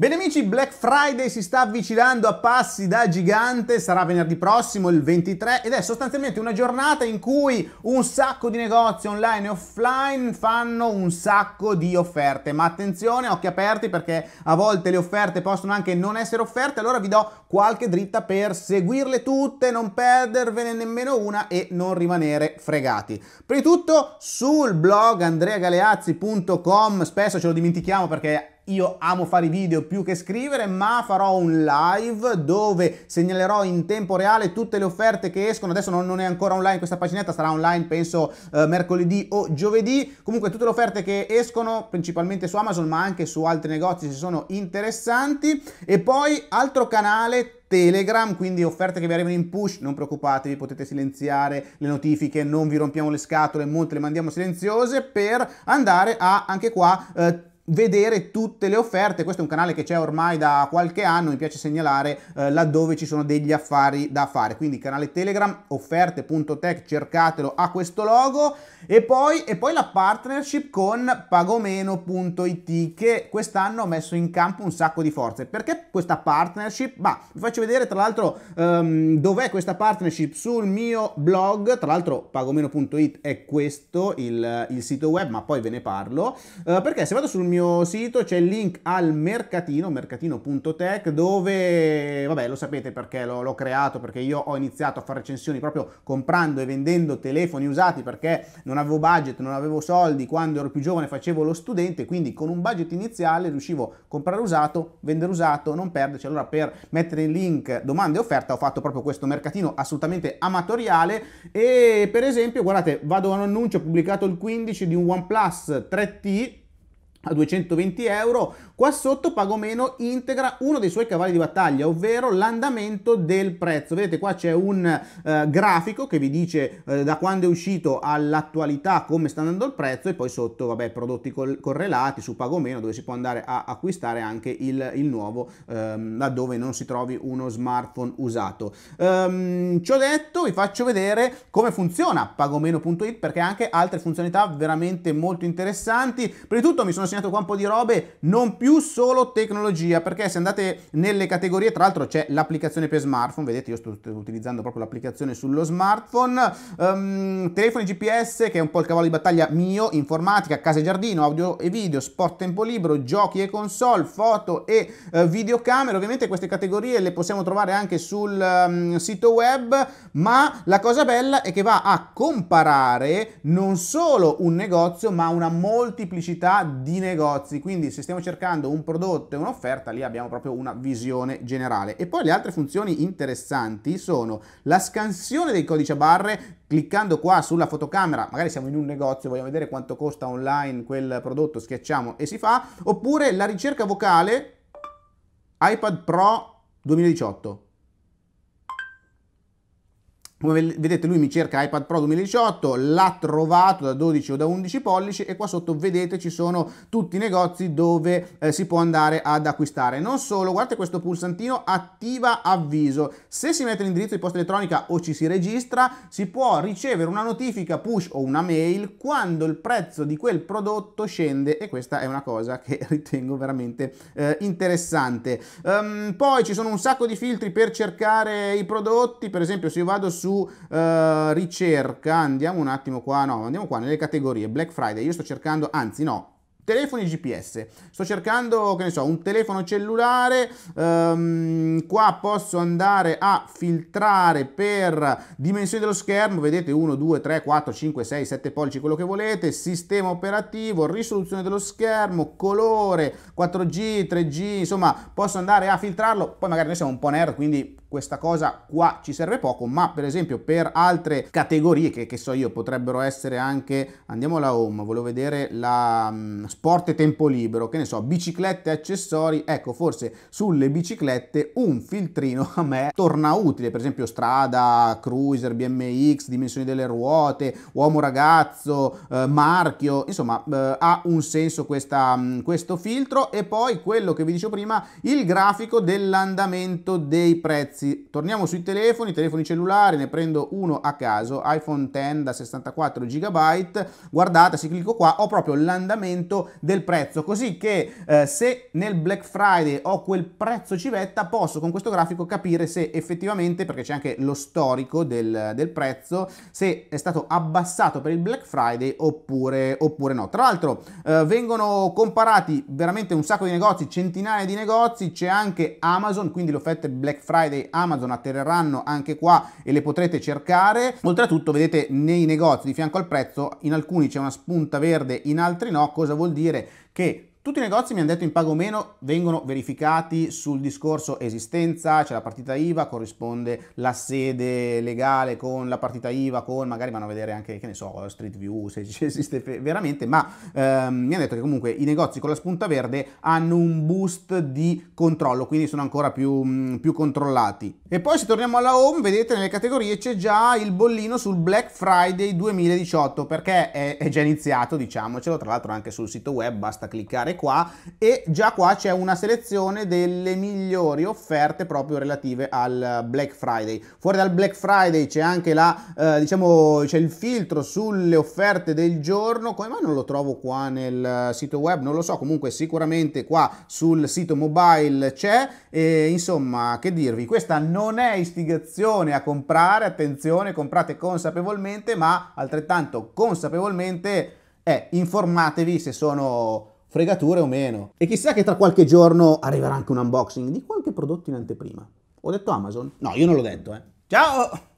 Bene amici, Black Friday si sta avvicinando a passi da gigante, sarà venerdì prossimo, il 23, ed è sostanzialmente una giornata in cui un sacco di negozi online e offline fanno un sacco di offerte. Ma attenzione, occhi aperti perché a volte le offerte possono anche non essere offerte, allora vi do qualche dritta per seguirle tutte, non perdervene nemmeno una e non rimanere fregati. Prima di tutto sul blog andreagaleazzi.com, spesso ce lo dimentichiamo perché io amo fare i video più che scrivere, ma farò un live dove segnalerò in tempo reale tutte le offerte che escono. Adesso non, non è ancora online questa paginetta, sarà online penso eh, mercoledì o giovedì. Comunque tutte le offerte che escono principalmente su Amazon, ma anche su altri negozi se sono interessanti. E poi altro canale Telegram, quindi offerte che vi arrivano in push, non preoccupatevi, potete silenziare le notifiche, non vi rompiamo le scatole, molte le mandiamo silenziose per andare a anche qua eh, vedere tutte le offerte. Questo è un canale che c'è ormai da qualche anno, mi piace segnalare eh, laddove ci sono degli affari da fare. Quindi canale Telegram, offerte.tech, cercatelo a questo logo. E poi, e poi la partnership con pagomeno.it che quest'anno ha messo in campo un sacco di forze. Perché questa partnership? Bah, vi faccio vedere tra l'altro um, dov'è questa partnership sul mio blog. Tra l'altro pagomeno.it è questo il, il, sito web, ma poi ve ne parlo. Uh, perché se vado sul mio mio sito c'è il link al mercatino, mercatino.tech, dove, vabbè, lo sapete perché l'ho, l'ho creato, perché io ho iniziato a fare recensioni proprio comprando e vendendo telefoni usati perché non avevo budget, non avevo soldi, quando ero più giovane facevo lo studente, quindi con un budget iniziale riuscivo a comprare usato, vendere usato, non perderci. Allora per mettere in link domande e offerta ho fatto proprio questo mercatino assolutamente amatoriale e per esempio, guardate, vado a un annuncio pubblicato il 15 di un OnePlus 3T a 220 euro Qua sotto Pagomeno integra uno dei suoi cavalli di battaglia, ovvero l'andamento del prezzo. Vedete qua c'è un eh, grafico che vi dice eh, da quando è uscito all'attualità come sta andando il prezzo e poi sotto vabbè, prodotti col- correlati su Pagomeno dove si può andare a acquistare anche il, il nuovo ehm, laddove non si trovi uno smartphone usato. Ehm, ciò detto vi faccio vedere come funziona pagomeno.it perché ha anche altre funzionalità veramente molto interessanti. Prima di tutto mi sono segnato qua un po' di robe non più più solo tecnologia, perché se andate nelle categorie, tra l'altro c'è l'applicazione per smartphone, vedete io sto utilizzando proprio l'applicazione sullo smartphone, um, telefoni GPS che è un po' il cavallo di battaglia mio, informatica, casa e giardino, audio e video, sport tempo libero, giochi e console, foto e uh, videocamere, ovviamente queste categorie le possiamo trovare anche sul um, sito web, ma la cosa bella è che va a comparare non solo un negozio ma una moltiplicità di negozi, quindi se stiamo cercando valutando un prodotto e un'offerta, lì abbiamo proprio una visione generale. E poi le altre funzioni interessanti sono la scansione dei codici a barre, cliccando qua sulla fotocamera, magari siamo in un negozio, vogliamo vedere quanto costa online quel prodotto, schiacciamo e si fa, oppure la ricerca vocale iPad Pro 2018 come vedete lui mi cerca iPad Pro 2018, l'ha trovato da 12 o da 11 pollici e qua sotto vedete ci sono tutti i negozi dove eh, si può andare ad acquistare. Non solo, guardate questo pulsantino attiva avviso. Se si mette l'indirizzo di posta elettronica o ci si registra, si può ricevere una notifica push o una mail quando il prezzo di quel prodotto scende e questa è una cosa che ritengo veramente eh, interessante. Um, poi ci sono un sacco di filtri per cercare i prodotti, per esempio se io vado su su eh, ricerca, andiamo un attimo qua, no, andiamo qua nelle categorie Black Friday, io sto cercando, anzi no, telefoni GPS. Sto cercando, che ne so, un telefono cellulare, um, qua posso andare a filtrare per dimensioni dello schermo, vedete 1, 2, 3, 4, 5, 6, 7 pollici, quello che volete, sistema operativo, risoluzione dello schermo, colore, 4G, 3G, insomma posso andare a filtrarlo, poi magari noi siamo un po' nerd, quindi questa cosa qua ci serve poco, ma per esempio per altre categorie che, che so io potrebbero essere anche, andiamo alla home, volevo vedere la um, sport e tempo libero, che ne so, biciclette e accessori, ecco forse sulle biciclette un filtrino a me torna utile, per esempio strada, cruiser, BMX, dimensioni delle ruote, uomo ragazzo, eh, marchio, insomma eh, ha un senso questa, mm, questo filtro e poi quello che vi dicevo prima, il grafico dell'andamento dei prezzi prezzi. Torniamo sui telefoni, telefoni cellulari, ne prendo uno a caso, iPhone X da 64 GB. Guardate, se clicco qua ho proprio l'andamento del prezzo, così che eh, se nel Black Friday ho quel prezzo civetta posso con questo grafico capire se effettivamente, perché c'è anche lo storico del, del, prezzo, se è stato abbassato per il Black Friday oppure, oppure no. Tra l'altro eh, vengono comparati veramente un sacco di negozi, centinaia di negozi, c'è anche Amazon, quindi l'offerta Black Friday Amazon atterreranno anche qua e le potrete cercare. Oltretutto vedete nei negozi di fianco al prezzo in alcuni c'è una spunta verde, in altri no. Cosa vuol dire? che tutti i negozi mi hanno detto in pago o meno vengono verificati sul discorso esistenza, c'è la partita IVA, corrisponde la sede legale con la partita IVA, con magari vanno a vedere anche, che ne so, Street View, se esiste veramente, ma ehm, mi hanno detto che comunque i negozi con la spunta verde hanno un boost di controllo, quindi sono ancora più, mh, mm, più controllati. E poi se torniamo alla home, vedete nelle categorie c'è già il bollino sul Black Friday 2018, perché è, è già iniziato, diciamocelo, tra l'altro anche sul sito web, basta cliccare cliccare qua e già qua c'è una selezione delle migliori offerte proprio relative al Black Friday. Fuori dal Black Friday c'è anche la, eh, diciamo, c'è il filtro sulle offerte del giorno, come mai non lo trovo qua nel eh, sito web? Non lo so, comunque sicuramente qua sul sito mobile c'è e insomma che dirvi, questa non è istigazione a comprare, attenzione, comprate consapevolmente ma altrettanto consapevolmente eh, informatevi se sono fregature o meno. E chissà che tra qualche giorno arriverà anche un unboxing di qualche prodotto in anteprima. Ho detto Amazon? No, io non l'ho detto, eh. Ciao!